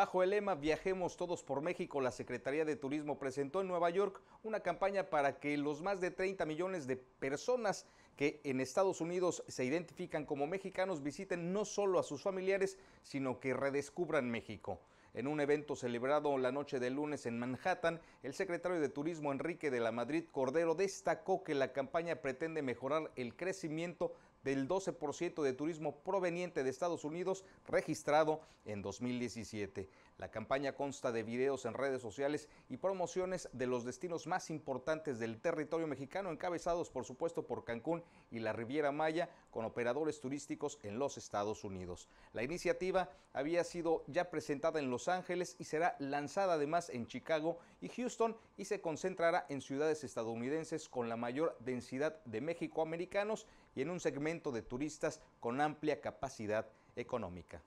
Bajo el lema Viajemos todos por México, la Secretaría de Turismo presentó en Nueva York una campaña para que los más de 30 millones de personas que en Estados Unidos se identifican como mexicanos visiten no solo a sus familiares, sino que redescubran México. En un evento celebrado la noche de lunes en Manhattan, el secretario de Turismo Enrique de la Madrid Cordero destacó que la campaña pretende mejorar el crecimiento del 12% de turismo proveniente de Estados Unidos registrado en 2017. La campaña consta de videos en redes sociales y promociones de los destinos más importantes del territorio mexicano, encabezados por supuesto por Cancún y la Riviera Maya, con operadores turísticos en los Estados Unidos. La iniciativa había sido ya presentada en Los Ángeles y será lanzada además en Chicago y Houston y se concentrará en ciudades estadounidenses con la mayor densidad de México americanos y en un segmento de turistas con amplia capacidad económica.